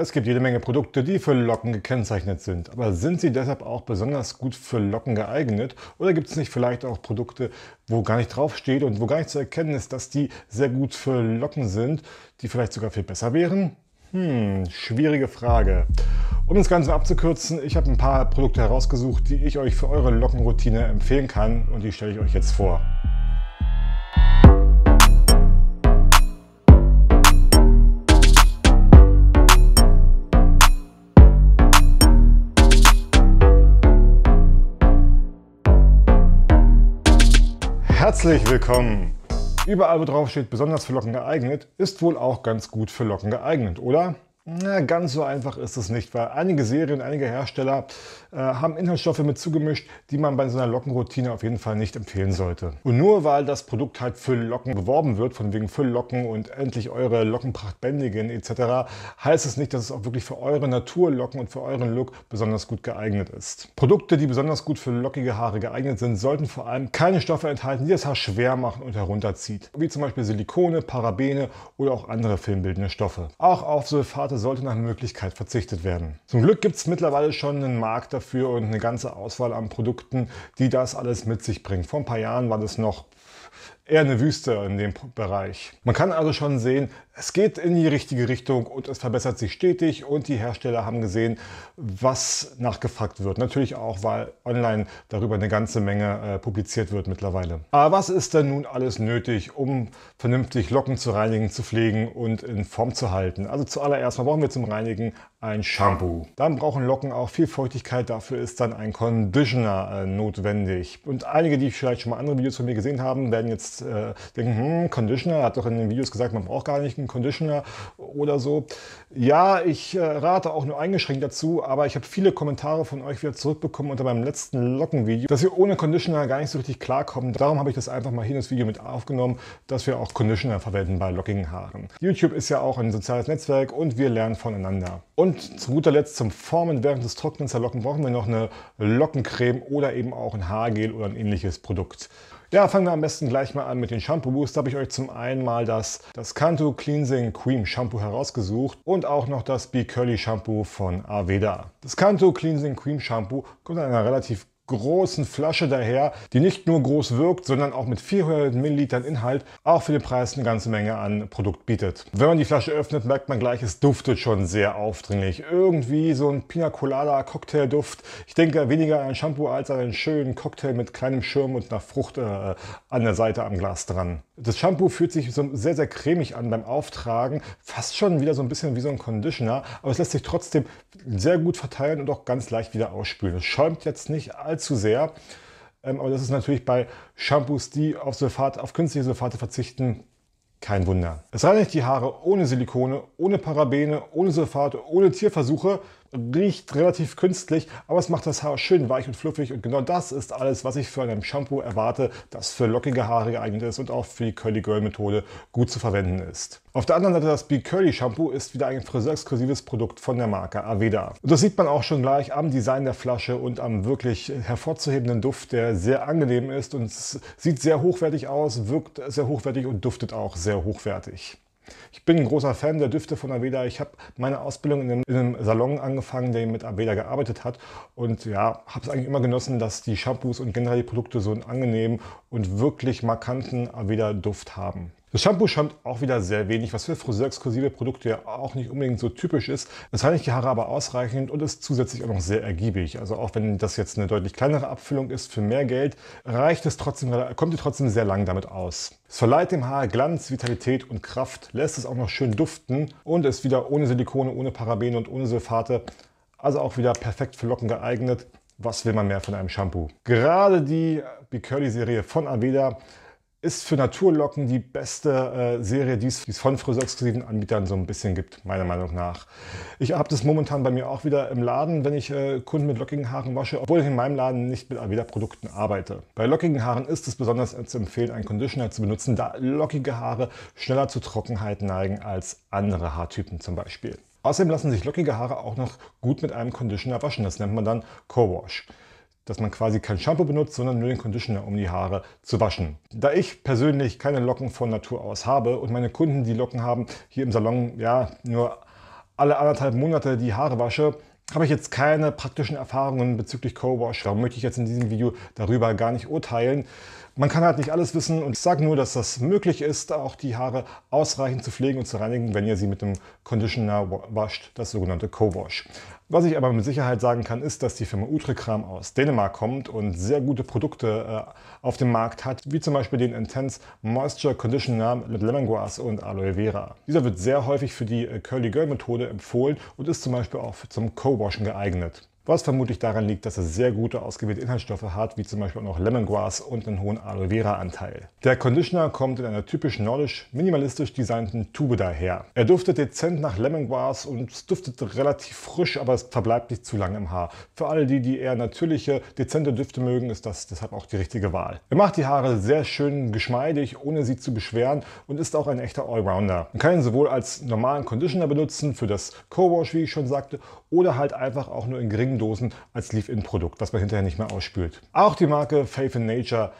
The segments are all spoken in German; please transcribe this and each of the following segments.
Es gibt jede Menge Produkte, die für Locken gekennzeichnet sind, aber sind sie deshalb auch besonders gut für Locken geeignet? Oder gibt es nicht vielleicht auch Produkte, wo gar nicht draufsteht und wo gar nicht zu erkennen ist, dass die sehr gut für Locken sind, die vielleicht sogar viel besser wären? Hm, schwierige Frage. Um das Ganze abzukürzen, ich habe ein paar Produkte herausgesucht, die ich euch für eure Lockenroutine empfehlen kann und die stelle ich euch jetzt vor. Herzlich willkommen! Überall, wo drauf steht, besonders für Locken geeignet, ist wohl auch ganz gut für Locken geeignet, oder? Na, ganz so einfach ist es nicht, weil einige Serien, einige Hersteller äh, haben Inhaltsstoffe mit zugemischt, die man bei so einer Lockenroutine auf jeden Fall nicht empfehlen sollte. Und nur weil das Produkt halt für Locken beworben wird, von wegen Fülllocken und endlich eure Lockenpracht bändigen etc., heißt es nicht, dass es auch wirklich für eure Naturlocken und für euren Look besonders gut geeignet ist. Produkte, die besonders gut für lockige Haare geeignet sind, sollten vor allem keine Stoffe enthalten, die das Haar schwer machen und herunterzieht, wie zum Beispiel Silikone, Parabene oder auch andere filmbildende Stoffe. Auch auf Sulfate sollte nach Möglichkeit verzichtet werden. Zum Glück gibt es mittlerweile schon einen Markt dafür und eine ganze Auswahl an Produkten, die das alles mit sich bringt. Vor ein paar Jahren war das noch eher eine Wüste in dem Bereich. Man kann also schon sehen, es geht in die richtige Richtung und es verbessert sich stetig und die Hersteller haben gesehen, was nachgefragt wird. Natürlich auch, weil online darüber eine ganze Menge äh, publiziert wird mittlerweile. Aber was ist denn nun alles nötig, um vernünftig Locken zu reinigen, zu pflegen und in Form zu halten? Also zuallererst mal brauchen wir zum Reinigen ein Shampoo. Dann brauchen Locken auch viel Feuchtigkeit, dafür ist dann ein Conditioner äh, notwendig. Und einige, die vielleicht schon mal andere Videos von mir gesehen haben, werden jetzt äh, denken, hm, Conditioner, hat doch in den Videos gesagt, man braucht gar nicht einen Conditioner oder so. Ja, ich äh, rate auch nur eingeschränkt dazu, aber ich habe viele Kommentare von euch wieder zurückbekommen unter meinem letzten Lockenvideo, dass ihr ohne Conditioner gar nicht so richtig klarkommen. Darum habe ich das einfach mal hier in das Video mit aufgenommen, dass wir auch Conditioner verwenden bei lockigen Haaren. YouTube ist ja auch ein soziales Netzwerk und wir lernen voneinander. Und und zu guter Letzt zum Formen während des Trocknens der Locken brauchen wir noch eine Lockencreme oder eben auch ein Haargel oder ein ähnliches Produkt. Ja, fangen wir am besten gleich mal an mit den Shampoo Shampoos. Da habe ich euch zum einen mal das, das Kanto Cleansing Cream Shampoo herausgesucht und auch noch das Be Curly Shampoo von Aveda. Das Kanto Cleansing Cream Shampoo kommt in einer relativ großen Flasche daher, die nicht nur groß wirkt, sondern auch mit 400 Millilitern Inhalt auch für den Preis eine ganze Menge an Produkt bietet. Wenn man die Flasche öffnet, merkt man gleich, es duftet schon sehr aufdringlich. Irgendwie so ein Pina Colada Cocktailduft. Ich denke weniger an ein Shampoo als an einen schönen Cocktail mit kleinem Schirm und einer Frucht äh, an der Seite am Glas dran. Das Shampoo fühlt sich so sehr, sehr cremig an beim Auftragen. Fast schon wieder so ein bisschen wie so ein Conditioner, aber es lässt sich trotzdem sehr gut verteilen und auch ganz leicht wieder ausspülen. Es schäumt jetzt nicht allzu allzu sehr. Ähm, aber das ist natürlich bei Shampoos, die auf, Sulfat, auf künstliche Sulfate verzichten, kein Wunder. Es reinigt die Haare ohne Silikone, ohne Parabene, ohne Sulfate, ohne Tierversuche Riecht relativ künstlich, aber es macht das Haar schön weich und fluffig und genau das ist alles, was ich für einem Shampoo erwarte, das für lockige Haare geeignet ist und auch für die Curly Girl Methode gut zu verwenden ist. Auf der anderen Seite das Be Curly Shampoo ist wieder ein friseurexklusives Produkt von der Marke Aveda. Und das sieht man auch schon gleich am Design der Flasche und am wirklich hervorzuhebenden Duft, der sehr angenehm ist und sieht sehr hochwertig aus, wirkt sehr hochwertig und duftet auch sehr hochwertig. Ich bin ein großer Fan der Düfte von Aveda. Ich habe meine Ausbildung in einem, in einem, Salon angefangen, der mit Aveda gearbeitet hat. Und ja, habe es eigentlich immer genossen, dass die Shampoos und generell die Produkte so einen angenehmen und wirklich markanten Aveda-Duft haben. Das Shampoo schäumt auch wieder sehr wenig, was für friseurexklusive Produkte ja auch nicht unbedingt so typisch ist. Es reinigt die Haare aber ausreichend und ist zusätzlich auch noch sehr ergiebig. Also auch wenn das jetzt eine deutlich kleinere Abfüllung ist für mehr Geld, reicht es trotzdem, kommt ihr trotzdem sehr lang damit aus. Es verleiht dem Haar Glanz, Vitalität und Kraft, lässt es auch noch schön duften und ist wieder ohne Silikone, ohne Parabene und ohne Sulfate. Also auch wieder perfekt für Locken geeignet. Was will man mehr von einem Shampoo? Gerade die Bicurly-Serie von Aveda ist für Naturlocken die beste äh, Serie, die es von friseurexklusiven Anbietern so ein bisschen gibt, meiner Meinung nach. Ich habe das momentan bei mir auch wieder im Laden, wenn ich äh, Kunden mit lockigen Haaren wasche, obwohl ich in meinem Laden nicht mit Aveda-Produkten arbeite. Bei lockigen Haaren ist es besonders zu empfehlen, einen Conditioner zu benutzen, da lockige Haare schneller zu Trockenheit neigen als andere Haartypen zum Beispiel. Außerdem lassen sich lockige Haare auch noch gut mit einem Conditioner waschen. Das nennt man dann Co-Wash dass man quasi kein Shampoo benutzt, sondern nur den Conditioner, um die Haare zu waschen. Da ich persönlich keine Locken von Natur aus habe und meine Kunden, die Locken haben, hier im Salon ja nur alle anderthalb Monate die Haare wasche, habe ich jetzt keine praktischen Erfahrungen bezüglich Co-Wash. Darum möchte ich jetzt in diesem Video darüber gar nicht urteilen. Man kann halt nicht alles wissen und ich sage nur, dass das möglich ist, auch die Haare ausreichend zu pflegen und zu reinigen, wenn ihr sie mit dem Conditioner wascht, das sogenannte Co-Wash. Was ich aber mit Sicherheit sagen kann, ist, dass die Firma Utrekram aus Dänemark kommt und sehr gute Produkte äh, auf dem Markt hat, wie zum Beispiel den Intense Moisture Conditioner mit Lemongrass und Aloe Vera. Dieser wird sehr häufig für die äh, Curly Girl Methode empfohlen und ist zum Beispiel auch zum Co-Washen geeignet was vermutlich daran liegt, dass es sehr gute ausgewählte Inhaltsstoffe hat, wie zum Beispiel auch noch Lemongrass und einen hohen Aloe Vera Anteil. Der Conditioner kommt in einer typisch nordisch minimalistisch designten Tube daher. Er duftet dezent nach Lemongrass und es duftet relativ frisch, aber es verbleibt nicht zu lange im Haar. Für alle die, die eher natürliche, dezente Düfte mögen, ist das deshalb auch die richtige Wahl. Er macht die Haare sehr schön geschmeidig, ohne sie zu beschweren und ist auch ein echter Allrounder. Man kann ihn sowohl als normalen Conditioner benutzen, für das Co-Wash, wie ich schon sagte, oder halt einfach auch nur in geringen Dosen als Leave-In-Produkt, was man hinterher nicht mehr ausspült. Auch die Marke Faith in Nature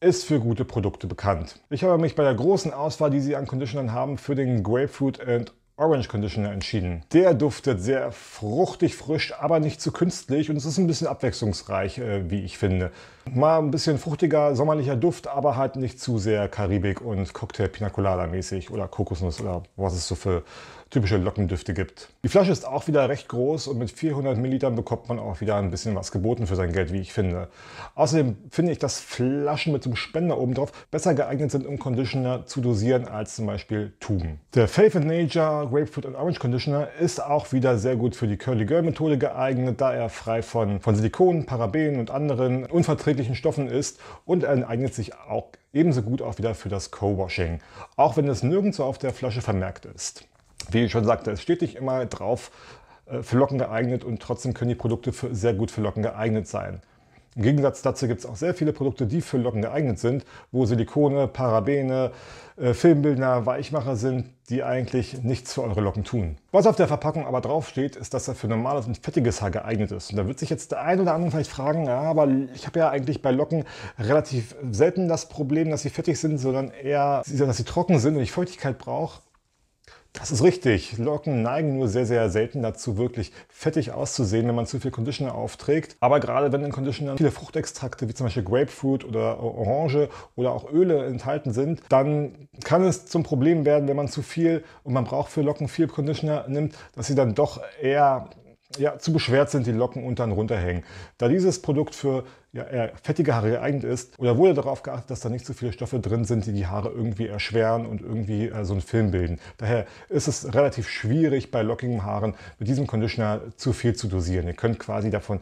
ist für gute Produkte bekannt. Ich habe mich bei der großen Auswahl, die sie an Conditionern haben, für den Grapefruit and Orange Conditioner entschieden. Der duftet sehr fruchtig frisch, aber nicht zu künstlich und es ist ein bisschen abwechslungsreich, äh, wie ich finde. Mal ein bisschen fruchtiger, sommerlicher Duft, aber halt nicht zu sehr Karibik und Cocktail Pinacolada mäßig oder Kokosnuss oder was es so für typische Lockendüfte gibt. Die Flasche ist auch wieder recht groß und mit 400 Millilitern bekommt man auch wieder ein bisschen was geboten für sein Geld, wie ich finde. Außerdem finde ich, dass Flaschen mit so einem Spender obendrauf besser geeignet sind, um Conditioner zu dosieren, als zum Beispiel Tuben. Der Faith Nature Grapefruit and Orange Conditioner ist auch wieder sehr gut für die Curly Girl Methode geeignet, da er frei von, von Silikon, Parabenen und anderen unverträglichen Stoffen ist und er eignet sich auch ebenso gut auch wieder für das Co-Washing, auch wenn es nirgendwo auf der Flasche vermerkt ist wie ich schon sagte, es steht nicht immer drauf äh, für Locken geeignet und trotzdem können die Produkte für, sehr gut für Locken geeignet sein. Im Gegensatz dazu gibt es auch sehr viele Produkte, die für Locken geeignet sind, wo Silikone, Parabene, äh, Filmbildner, Weichmacher sind, die eigentlich nichts für eure Locken tun. Was auf der Verpackung aber draufsteht, ist, dass er für normales und fettiges Haar geeignet ist. Und da wird sich jetzt der ein oder andere vielleicht fragen, ja, aber ich habe ja eigentlich bei Locken relativ selten das Problem, dass sie fettig sind, sondern eher, dass sie trocken sind und ich Feuchtigkeit brauche. Das ist richtig. Locken neigen nur sehr, sehr selten dazu, wirklich fettig auszusehen, wenn man zu viel Conditioner aufträgt. Aber gerade wenn in Conditionern viele Fruchtextrakte wie zum Beispiel Grapefruit oder Orange oder auch Öle enthalten sind, dann kann es zum Problem werden, wenn man zu viel und man braucht für Locken viel Conditioner nimmt, dass sie dann doch eher ja, zu beschwert sind, die Locken und dann runterhängen. Da dieses Produkt für ja, eher fettige Haare geeignet ist, oder wurde darauf geachtet, dass da nicht so viele Stoffe drin sind, die die Haare irgendwie erschweren und irgendwie äh, so einen Film bilden. Daher ist es relativ schwierig, bei lockigen Haaren mit diesem Conditioner zu viel zu dosieren. Ihr könnt quasi davon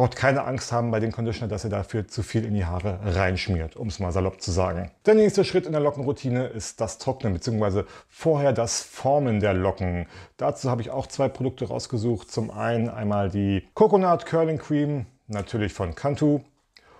braucht keine Angst haben bei dem Conditioner, dass ihr dafür zu viel in die Haare reinschmiert, um es mal salopp zu sagen. Der nächste Schritt in der Lockenroutine ist das Trocknen bzw. vorher das Formen der Locken. Dazu habe ich auch zwei Produkte rausgesucht. Zum einen einmal die Coconut Curling Cream, natürlich von Cantu,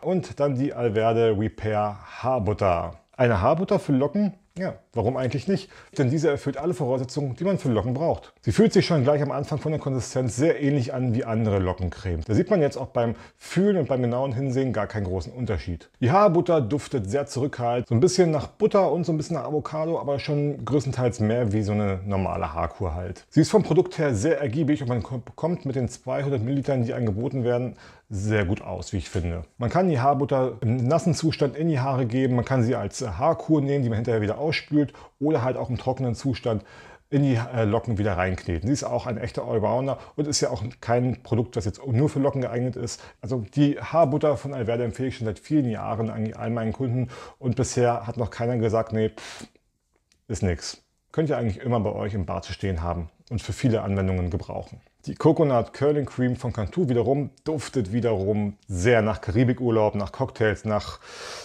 und dann die Alverde Repair Haarbutter. Eine Haarbutter für Locken? Ja, Warum eigentlich nicht? Denn diese erfüllt alle Voraussetzungen, die man für Locken braucht. Sie fühlt sich schon gleich am Anfang von der Konsistenz sehr ähnlich an wie andere Lockencremes. Da sieht man jetzt auch beim Fühlen und beim genauen Hinsehen gar keinen großen Unterschied. Die Haarbutter duftet sehr zurückhaltend, so ein bisschen nach Butter und so ein bisschen nach Avocado, aber schon größtenteils mehr wie so eine normale Haarkur halt. Sie ist vom Produkt her sehr ergiebig und man kommt mit den 200 Millilitern, die angeboten werden, sehr gut aus, wie ich finde. Man kann die Haarbutter im nassen Zustand in die Haare geben, man kann sie als Haarkur nehmen, die man hinterher wieder ausspült abspült oder halt auch im trockenen Zustand in die äh, Locken wieder reinkneten. Sie ist auch ein echter Allrounder und ist ja auch kein Produkt, das jetzt nur für Locken geeignet ist. Also die Haarbutter von Alverde empfehle ich schon seit vielen Jahren an all meinen Kunden und bisher hat noch keiner gesagt, nee, pff, ist nix. Könnt ihr eigentlich immer bei euch im Bad zu stehen haben und für viele Anwendungen gebrauchen. Die Coconut Curling Cream von Cantu wiederum duftet wiederum sehr nach Karibikurlaub, nach Cocktails, nach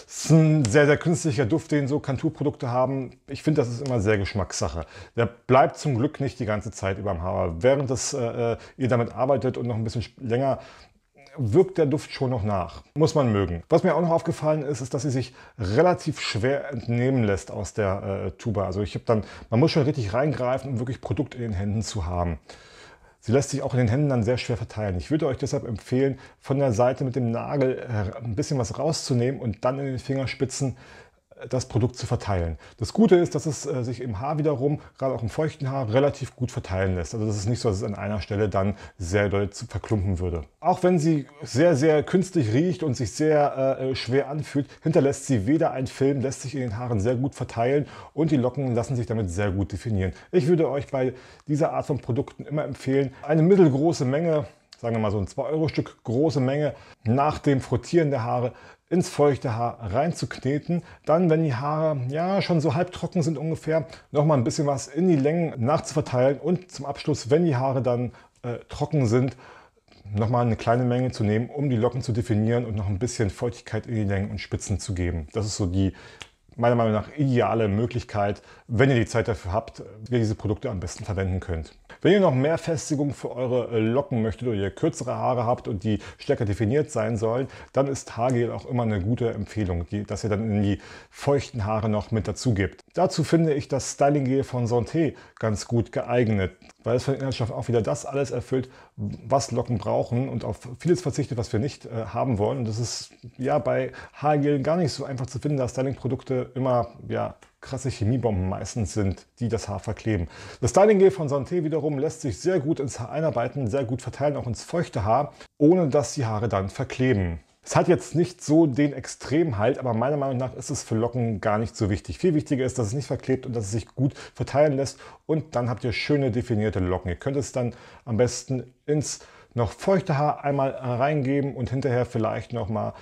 ist ein sehr, sehr künstlicher Duft, den so Cantu-Produkte haben. Ich finde, das ist immer sehr Geschmackssache. Der bleibt zum Glück nicht die ganze Zeit über dem Haar. Während das, äh, äh, ihr damit arbeitet und noch ein bisschen länger wirkt der Duft schon noch nach. Muss man mögen. Was mir auch noch aufgefallen ist, ist, dass sie sich relativ schwer entnehmen lässt aus der äh, Tuba. Also ich habe dann, man muss schon richtig reingreifen, um wirklich Produkt in den Händen zu haben. Sie lässt sich auch in den Händen dann sehr schwer verteilen. Ich würde euch deshalb empfehlen, von der Seite mit dem Nagel äh, ein bisschen was rauszunehmen und dann in den Fingerspitzen das Produkt zu verteilen. Das Gute ist, dass es äh, sich im Haar wiederum, gerade auch im feuchten Haar, relativ gut verteilen lässt. Also das ist nicht so, dass es an einer Stelle dann sehr doll verklumpen würde. Auch wenn sie sehr, sehr künstlich riecht und sich sehr äh, äh, schwer anfühlt, hinterlässt sie weder einen Film, lässt sich in den Haaren sehr gut verteilen und die Locken lassen sich damit sehr gut definieren. Ich würde euch bei dieser Art von Produkten immer empfehlen, eine mittelgroße Menge sagen wir mal so ein 2-Euro-Stück, große Menge, nach dem Frottieren der Haare ins feuchte Haar reinzukneten. Dann, wenn die Haare ja schon so halbtrocken sind ungefähr, nochmal ein bisschen was in die Längen nachzuverteilen und zum Abschluss, wenn die Haare dann äh, trocken sind, nochmal eine kleine Menge zu nehmen, um die Locken zu definieren und noch ein bisschen Feuchtigkeit in die Längen und Spitzen zu geben. Das ist so die meiner Meinung nach ideale Möglichkeit, wenn ihr die Zeit dafür habt, wie ihr diese Produkte am besten verwenden könnt. Wenn ihr noch mehr Festigung für eure Locken möchtet oder ihr kürzere Haare habt und die stärker definiert sein sollen, dann ist Haargel auch immer eine gute Empfehlung, die, dass ihr dann in die feuchten Haare noch mit dazu gibt. Dazu finde ich das Styling-Gel von Santé ganz gut geeignet, weil es von den Inhaltsstoffen auch wieder das alles erfüllt, was Locken brauchen und auf vieles verzichtet, was wir nicht äh, haben wollen. Und das ist ja bei Haargelen gar nicht so einfach zu finden, da Styling-Produkte immer ja, krasse Chemiebomben meistens sind, die das Haar verkleben. Das Styling-Gel von Santé wiederum lässt sich sehr gut ins Haar einarbeiten, sehr gut verteilen, auch ins feuchte Haar, ohne dass die Haare dann verkleben. Es hat jetzt nicht so den extremen Halt, aber meiner Meinung nach ist es für Locken gar nicht so wichtig. Viel wichtiger ist, dass es nicht verklebt und dass es sich gut verteilen lässt und dann habt ihr schöne definierte Locken. Ihr könnt es dann am besten ins noch feuchte Haar einmal reingeben und hinterher vielleicht nochmal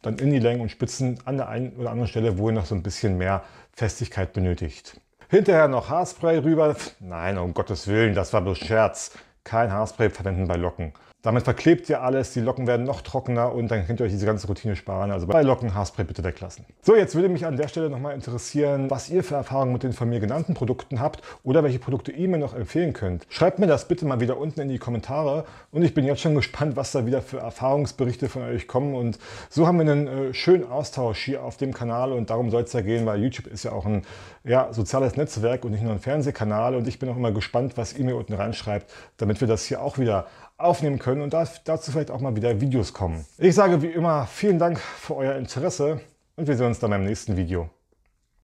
dann in die Längen und Spitzen an der einen oder anderen Stelle, wo ihr noch so ein bisschen mehr Festigkeit benötigt. Hinterher noch Haarspray rüber. Nein, um Gottes Willen, das war bloß Scherz. Kein Haarspray verwenden bei Locken. Damit verklebt ihr alles, die Locken werden noch trockener und dann könnt ihr euch diese ganze Routine sparen. Also bei Locken Haarspray bitte weglassen. So, jetzt würde mich an der Stelle nochmal interessieren, was ihr für Erfahrungen mit den von mir genannten Produkten habt oder welche Produkte ihr mir noch empfehlen könnt. Schreibt mir das bitte mal wieder unten in die Kommentare und ich bin jetzt schon gespannt, was da wieder für Erfahrungsberichte von euch kommen und so haben wir einen äh, schönen Austausch hier auf dem Kanal und darum soll es ja gehen, weil YouTube ist ja auch ein ja, soziales Netzwerk und nicht nur ein Fernsehkanal und ich bin auch immer gespannt, was ihr mir unten reinschreibt, damit wir das hier auch wieder aufnehmen können und dazu vielleicht auch mal wieder Videos kommen. Ich sage wie immer vielen Dank für euer Interesse und wir sehen uns dann beim nächsten Video.